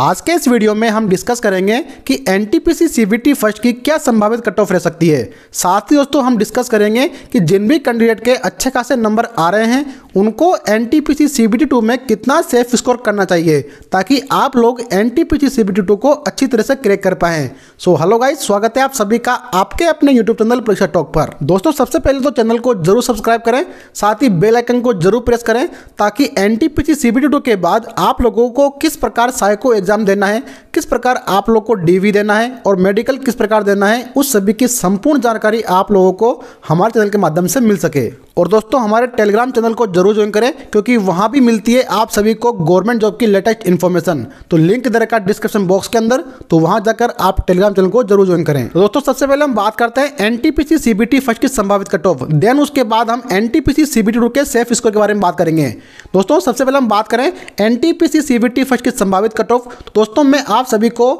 आज के इस वीडियो में हम डिस्कस करेंगे कि N T P C C B T first की क्या संभावित कट ऑफ रह सकती है साथ ही दोस्तों हम डिस्कस करेंगे कि जिन भी कैंडिडेट के अच्छे खासे नंबर आ रहे हैं उनको N T P C C B T two में कितना सेफ स्कोर करना चाहिए ताकि आप लोग N T P C C B T two को अच्छी तरह से क्रैक कर पाएं सो हेलो गाइज स्वागत है आप सभी का आपके अपने यूट्यूब चैनल परीक्षा टॉक पर दोस्तों सबसे पहले तो चैनल को जरूर सब्सक्राइब करें साथ ही बेल आइकन को जरूर प्रेस करें ताकि N T P C C B T two के बाद आप लोगों को किस प्रकार सहायक एग्जाम एग्ज़ाम देना है किस प्रकार आप लोग को डीवी देना है और मेडिकल किस प्रकार देना है उस सभी की संपूर्ण जानकारी आप लोगों को हमारे चैनल के माध्यम से मिल सके और दोस्तों हमारे टेलीग्राम चैनल को जरूर ज्वाइन करें क्योंकि वहां भी मिलती है आप सभी को गवर्नमेंट जॉब की लेटेस्ट इन्फॉर्मेशन तो लिंक दे रखा डिस्क्रिप्शन बॉक्स के अंदर तो वहां जाकर आप टेलीग्राम चैनल को जरूर ज्वाइन करें तो दोस्तों सबसे पहले हम बात करते हैं एनटीपीसी सीबीटी फर्स्ट की संभावित कट ऑफ देन उसके बाद हम एनटीपीसी सीबीटी टू के सेफ स्कोर के बारे में बात करेंगे दोस्तों सबसे पहले हम बात करें एनटीपीसी सीबीटी फर्स्ट की संभावित कट ऑफ तो दोस्तों मैं आप सभी को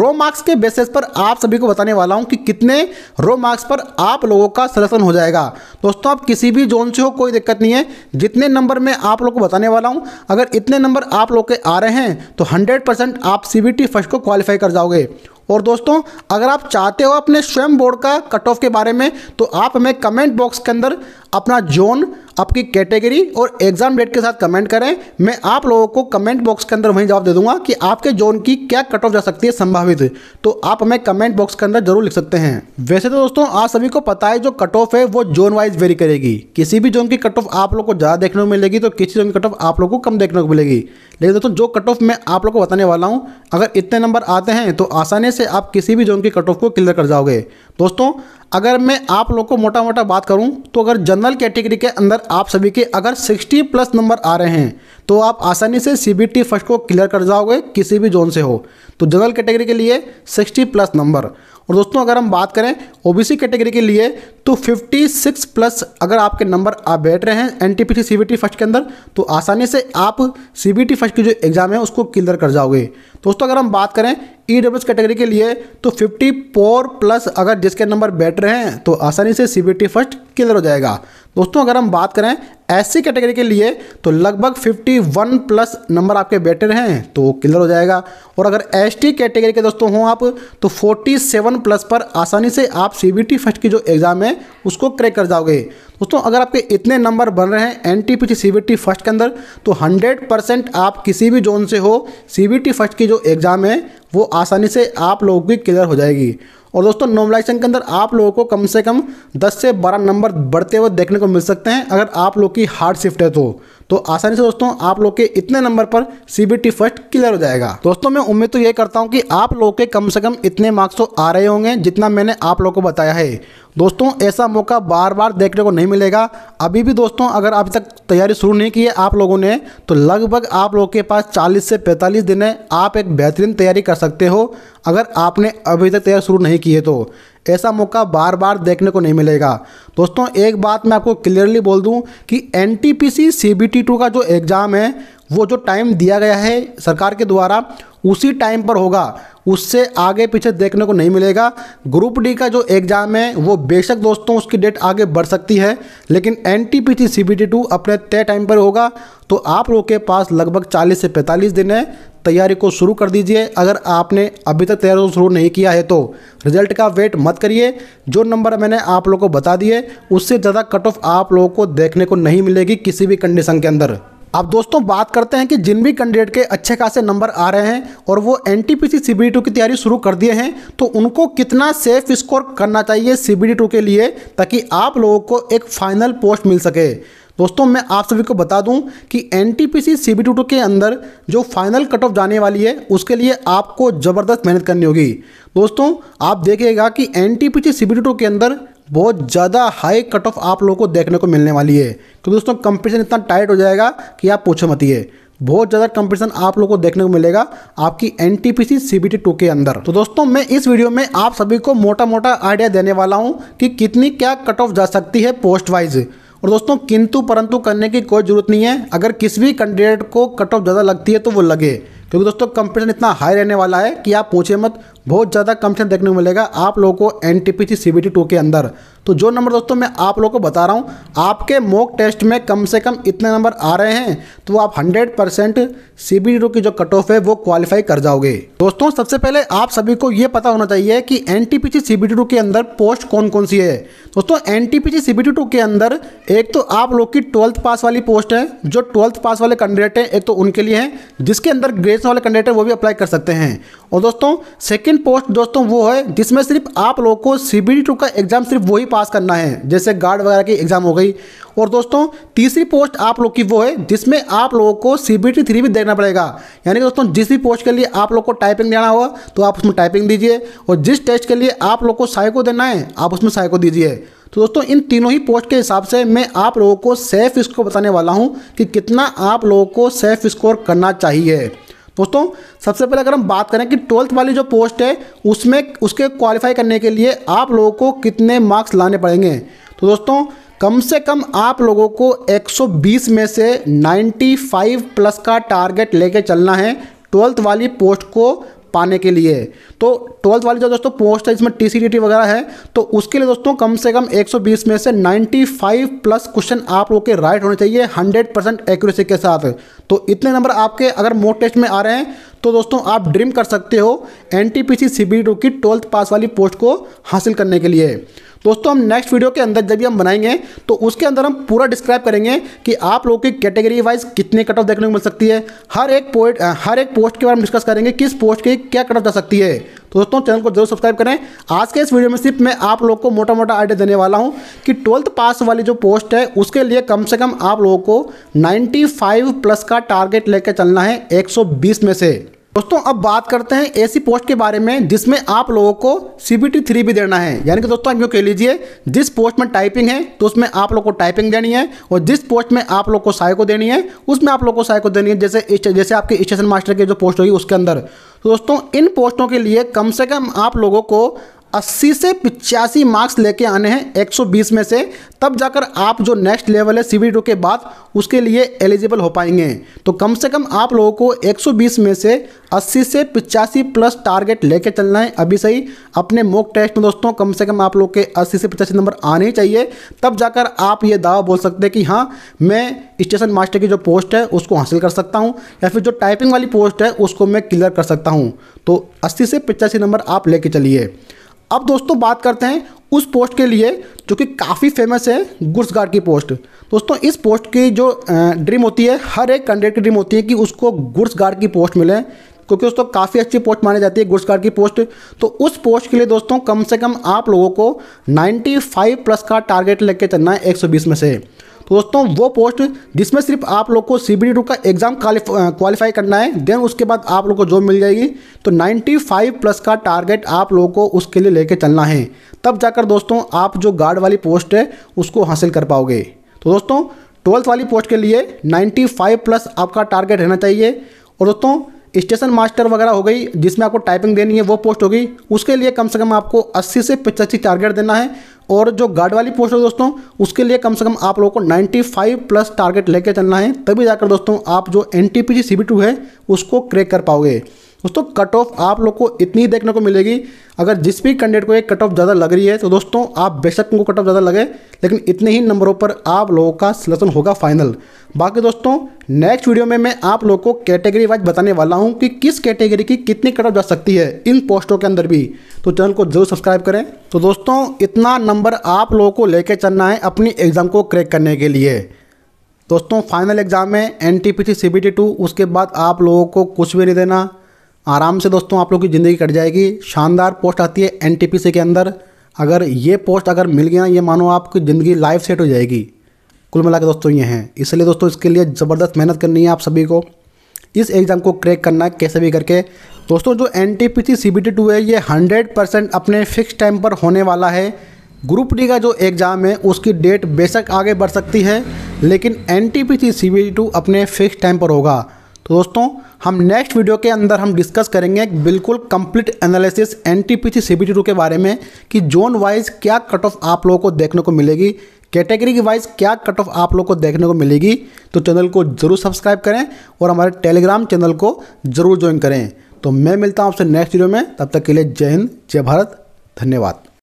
रो मार्क्स के बेसिस पर आप सभी को बताने वाला हूँ कि कितने रो मार्क्स पर आप लोगों का सिलेक्शन हो जाएगा दोस्तों आप किसी भी भी जोन से हो कोई दिक्कत नहीं है जितने नंबर में आप लोग को बताने वाला हूँ अगर इतने नंबर आप लोग के आ रहे हैं तो हंड्रेड आप सी फर्स्ट को क्वालिफाई कर जाओगे और दोस्तों अगर आप चाहते हो अपने स्वयं बोर्ड का कट ऑफ के बारे में तो आप हमें कमेंट बॉक्स के अंदर अपना जोन आपकी कैटेगरी और एग्ज़ाम डेट के साथ कमेंट करें मैं आप लोगों को कमेंट बॉक्स के अंदर वहीं जवाब दे दूंगा कि आपके जोन की क्या कट ऑफ जा सकती है संभावित तो आप हमें कमेंट बॉक्स के अंदर जरूर लिख सकते हैं वैसे तो दोस्तों आप सभी को पता है जो कट ऑफ है वो जोन वाइज वेरी करेगी किसी भी जोन की कट ऑफ आप लोग को ज़्यादा देखने को मिलेगी तो किसी जोन की कट ऑफ आप लोग को कम देखने को मिलेगी लेकिन दोस्तों जो कट ऑफ मैं आप लोग को बताने वाला हूँ अगर इतने नंबर आते हैं तो आसानी से आप किसी भी जोन के कट ऑफ को क्लियर कर जाओगे दोस्तों अगर मैं आप लोग को मोटा मोटा बात करूं तो अगर जनरल कैटेगरी के अंदर आप सभी के अगर 60 प्लस नंबर आ रहे हैं तो आप आसानी से सी फर्स्ट को क्लियर कर जाओगे किसी भी जोन से हो तो जनरल कैटेगरी के लिए 60 प्लस नंबर और दोस्तों अगर हम बात करें ओबीसी कैटेगरी के लिए तो 56 प्लस अगर आपके नंबर आप बैठ रहे हैं एन टी पी फर्स्ट के अंदर तो आसानी से आप सी बी टी फर्स्ट की जो एग्ज़ाम है उसको क्लियर कर जाओगे दोस्तों अगर हम बात करें ई e डब्ल्यू कैटेगरी के लिए तो 54 प्लस अगर जिसके नंबर बैठ रहे हैं तो आसानी से C B T first clear हो जाएगा दोस्तों अगर हम बात करें एस सी कैटेगरी के लिए तो लगभग 51 प्लस नंबर आपके बेटर रहे हैं तो क्लियर हो जाएगा और अगर एस टी कैटेगरी के दोस्तों हों आप तो 47 प्लस पर आसानी से आप सी बी टी फर्स्ट की जो एग्ज़ाम है उसको क्रैक कर जाओगे दोस्तों अगर आपके इतने नंबर बन रहे हैं N T P C B T first के अंदर तो हंड्रेड परसेंट आप किसी भी जोन से हो सी बी टी फर्स्ट की जो एग्ज़ाम है वो आसानी से आप लोगों की क्लियर हो जाएगी और दोस्तों नॉर्मलाइजेशन के अंदर आप लोगों को कम से कम 10 से 12 नंबर बढ़ते हुए देखने को मिल सकते हैं अगर आप लोग की हार्ड शिफ्ट है तो तो आसानी से दोस्तों आप लोग के इतने नंबर पर सी फर्स्ट क्लियर हो जाएगा दोस्तों मैं उम्मीद तो ये करता हूँ कि आप लोग के कम से कम इतने मार्क्स तो आ रहे होंगे जितना मैंने आप लोग को बताया है दोस्तों ऐसा मौका बार बार देखने को नहीं मिलेगा अभी भी दोस्तों अगर अभी तक तैयारी शुरू नहीं की है आप लोगों ने तो लगभग आप लोग के पास 40 से 45 दिन है आप एक बेहतरीन तैयारी कर सकते हो अगर आपने अभी तक तैयारी शुरू नहीं की है तो ऐसा मौका बार बार देखने को नहीं मिलेगा दोस्तों एक बात मैं आपको क्लियरली बोल दूं कि N T P C C B T two का जो एग्ज़ाम है वो जो टाइम दिया गया है सरकार के द्वारा उसी टाइम पर होगा उससे आगे पीछे देखने को नहीं मिलेगा ग्रुप डी का जो एग्ज़ाम है वो बेशक दोस्तों उसकी डेट आगे बढ़ सकती है लेकिन N T P C B T two अपने तय टाइम पर होगा तो आप लोग के पास लगभग 40 से 45 दिन है तैयारी को शुरू कर दीजिए अगर आपने अभी तक तैयारी को शुरू नहीं किया है तो रिजल्ट का वेट मत करिए जो नंबर मैंने आप लोगों को बता दिए उससे ज़्यादा कट ऑफ आप लोगों को देखने को नहीं मिलेगी किसी भी कंडीशन के अंदर अब दोस्तों बात करते हैं कि जिन भी कैंडिडेट के अच्छे खासे नंबर आ रहे हैं और वो N T P C C B D two की तैयारी शुरू कर दिए हैं तो उनको कितना सेफ स्कोर करना चाहिए सी बी डी टू के लिए ताकि आप लोगों को एक फाइनल पोस्ट मिल सके दोस्तों मैं आप सभी को बता दूं कि N T P C C B two के अंदर जो फाइनल कट ऑफ जाने वाली है उसके लिए आपको ज़बरदस्त मेहनत करनी होगी दोस्तों आप देखिएगा कि N T P C C B two के अंदर बहुत ज़्यादा हाई कट ऑफ आप लोगों को देखने को मिलने वाली है तो दोस्तों कंपटीशन इतना टाइट हो जाएगा कि आप पूछो मत ये बहुत ज़्यादा कंपटीशन आप लोगों को देखने को मिलेगा आपकी N T P C C B T two के अंदर तो दोस्तों मैं इस वीडियो में आप सभी को मोटा मोटा आइडिया देने वाला हूँ कि कितनी क्या कट ऑफ जा सकती है पोस्ट वाइज और दोस्तों किंतु परंतु करने की कोई ज़रूरत नहीं है अगर किसी भी कैंडिडेट को कट ऑफ ज़्यादा लगती है तो वो लगे क्योंकि दोस्तों कंपटीशन इतना हाई रहने वाला है कि आप पूछे मत बहुत ज़्यादा कम से देखने को मिलेगा आप लोगों को N T P C C B T two के अंदर तो जो नंबर दोस्तों मैं आप लोगों को बता रहा हूँ आपके मॉक टेस्ट में कम से कम इतने नंबर आ रहे हैं तो आप 100 percent C B T two की जो कट ऑफ है वो क्वालिफाई कर जाओगे दोस्तों सबसे पहले आप सभी को ये पता होना चाहिए कि N T P C B T two के अंदर पोस्ट कौन कौन सी है दोस्तों N T P C B T two के अंदर एक तो आप लोग की ट्वेल्थ पास वाली पोस्ट है जो ट्वेल्थ पास वाले कैंडिडेट हैं एक तो उनके लिए है जिसके अंदर ग्रेजुएशन वाले कैंडिडेट हैं वो भी अप्लाई कर सकते हैं और दोस्तों सेकेंड तीन पोस्ट दोस्तों वो है जिसमें सिर्फ आप लोगों को सी बी टू का एग्ज़ाम सिर्फ वही पास करना है जैसे गार्ड वगैरह की एग्ज़ाम हो गई और दोस्तों तीसरी पोस्ट आप लोग की वो है जिसमें आप लोगों को सी बी टी थ्री भी देखना पड़ेगा यानी कि दोस्तों जिस भी पोस्ट के लिए आप लोग को टाइपिंग देना होगा तो आप उसमें टाइपिंग दीजिए और जिस टेस्ट के लिए आप लोग को साइको देना है आप उसमें साइको दीजिए तो दोस्तों इन तीनों ही पोस्ट के हिसाब से मैं आप लोगों को सेफ स्कोर बताने वाला हूँ कि कितना आप लोगों को सेफ स्कोर करना चाहिए दोस्तों सबसे पहले अगर हम बात करें कि ट्वेल्थ वाली जो पोस्ट है उसमें उसके क्वालिफाई करने के लिए आप लोगों को कितने मार्क्स लाने पड़ेंगे तो दोस्तों कम से कम आप लोगों को 120 में से 95 प्लस का टारगेट लेके चलना है ट्वेल्थ वाली पोस्ट को पाने के लिए तो ट्वेल्थ वाली जो दोस्तों पोस्ट है इसमें टी सी वगैरह है तो उसके लिए दोस्तों कम से कम 120 में से 95 प्लस क्वेश्चन आप लोग के राइट होने चाहिए 100 परसेंट एक्यूरेसी के साथ तो इतने नंबर आपके अगर मोट टेस्ट में आ रहे हैं तो दोस्तों आप ड्रीम कर सकते हो एन टी पी की ट्वेल्थ पास वाली पोस्ट को हासिल करने के लिए दोस्तों हम नेक्स्ट वीडियो के अंदर जब भी हम बनाएंगे तो उसके अंदर हम पूरा डिस्क्राइब करेंगे कि आप लोगों की कैटेगरी वाइज कितने कट ऑफ देखने को मिल सकती है हर एक पोइट हर एक पोस्ट के बारे में डिस्कस करेंगे किस पोस्ट की क्या कट ऑफ जा सकती है तो दोस्तों चैनल को जरूर सब्सक्राइब करें आज के इस वीडियो में सिर्फ मैं आप लोग को मोटा मोटा आइडिया देने वाला हूँ कि ट्वेल्थ पास वाली जो पोस्ट है उसके लिए कम से कम आप लोगों को नाइन्टी प्लस का टारगेट लेकर चलना है एक में से दोस्तों अब बात करते हैं ऐसी पोस्ट के बारे में जिसमें आप लोगों को सी बी टी थ्री भी देना है यानी कि दोस्तों आप यूँ कह लीजिए जिस पोस्ट में टाइपिंग है तो उसमें आप लोगों को टाइपिंग देनी है और जिस पोस्ट में आप लोग को साइको देनी है उसमें आप लोगों को साइको देनी है जैसे जैसे आपके स्टेशन मास्टर की जो पोस्ट होगी उसके अंदर तो दोस्तों इन पोस्टों के लिए कम से कम आप लोगों को अस्सी से पिचासी मार्क्स लेके आने हैं 120 में से तब जाकर आप जो नेक्स्ट लेवल है सी के बाद उसके लिए एलिजिबल हो पाएंगे तो कम से कम आप लोगों को 120 में से 80 से पिचासी प्लस टारगेट लेके चलना है अभी सही अपने मॉक टेस्ट में दोस्तों कम से कम आप लोग के 80 से पिचासी नंबर आने ही चाहिए तब जाकर आप ये दावा बोल सकते हैं कि हाँ मैं स्टेशन मास्टर की जो पोस्ट है उसको हासिल कर सकता हूँ या फिर जो टाइपिंग वाली पोस्ट है उसको मैं क्लियर कर सकता हूँ तो अस्सी से पिचासी नंबर आप लेके चलिए अब दोस्तों बात करते हैं उस पोस्ट के लिए जो कि काफ़ी फेमस है गार्ड की पोस्ट दोस्तों इस पोस्ट की जो ड्रीम होती है हर एक कैंडिडेट की ड्रीम होती है कि उसको गार्ड की पोस्ट मिले क्योंकि दोस्तों काफ़ी अच्छी पोस्ट मानी जाती है गार्ड की पोस्ट तो उस पोस्ट के लिए दोस्तों कम से कम आप लोगों को 95 प्लस का टारगेट लेके चलना है 120 में से दोस्तों वो पोस्ट जिसमें सिर्फ आप लोग को सी बी का एग्ज़ाम क्वालिफाई करना है देन उसके बाद आप लोग को जॉब मिल जाएगी तो 95 प्लस का टारगेट आप लोगों को उसके लिए लेके चलना है तब जाकर दोस्तों आप जो गार्ड वाली पोस्ट है उसको हासिल कर पाओगे तो दोस्तों ट्वेल्थ वाली पोस्ट के लिए नाइन्टी प्लस आपका टारगेट रहना चाहिए और दोस्तों स्टेशन मास्टर वगैरह हो गई जिसमें आपको टाइपिंग देनी है वो पोस्ट हो गई उसके लिए कम से कम आपको 80 से पचासी टारगेट देना है और जो गार्ड वाली पोस्ट है दोस्तों उसके लिए कम से कम आप लोगों को 95 प्लस टारगेट लेके चलना है तभी जाकर दोस्तों आप जो एन टी पी है उसको क्रेक कर पाओगे दोस्तों कट ऑफ आप लोग को इतनी ही देखने को मिलेगी अगर जिस भी कैंडिडेट को एक कट ऑफ ज़्यादा लग रही है तो दोस्तों आप बेशक उनको कट ऑफ ज़्यादा लगे लेकिन इतने ही नंबरों पर आप लोगों का सिलेक्शन होगा फाइनल बाकी दोस्तों नेक्स्ट वीडियो में मैं आप लोगों को कैटेगरी वाइज बताने वाला हूँ कि किस कैटेगरी की कितनी कट ऑफ जा सकती है इन पोस्टों के अंदर भी तो चैनल को जरूर सब्सक्राइब करें तो दोस्तों इतना नंबर आप लोगों को लेकर चलना है अपनी एग्ज़ाम को क्रैक करने के लिए दोस्तों फाइनल एग्ज़ाम है N T P C B T two उसके बाद आप लोगों को कुछ भी नहीं देना आराम से दोस्तों आप लोग की ज़िंदगी कट जाएगी शानदार पोस्ट आती है एन के अंदर अगर ये पोस्ट अगर मिल गया ये मानो आपकी ज़िंदगी लाइफ सेट हो जाएगी कुल मिला के दोस्तों ये हैं इसलिए दोस्तों इसके लिए ज़बरदस्त मेहनत करनी है आप सभी को इस एग्ज़ाम को क्रैक करना है कैसे भी करके दोस्तों जो N T P C C B T two है ये हंड्रेड परसेंट अपने फिक्स टाइम पर होने वाला है ग्रुप डी का जो एग्ज़ाम है उसकी डेट बेशक आगे बढ़ सकती है लेकिन N T P C C B T two अपने फिक्स टाइम पर होगा तो दोस्तों हम नेक्स्ट वीडियो के अंदर हम डिस्कस करेंगे एक बिल्कुल complete analysis N T P C C B T two के बारे में कि जोन वाइज क्या कट ऑफ आप लोगों को देखने को मिलेगी कैटेगरी की वाइज क्या कट ऑफ आप लोगों को देखने को मिलेगी तो चैनल को जरूर सब्सक्राइब करें और हमारे टेलीग्राम चैनल को जरूर ज्वाइन करें तो मैं मिलता हूँ आपसे नेक्स्ट वीडियो में तब तक के लिए जय हिंद जय भारत धन्यवाद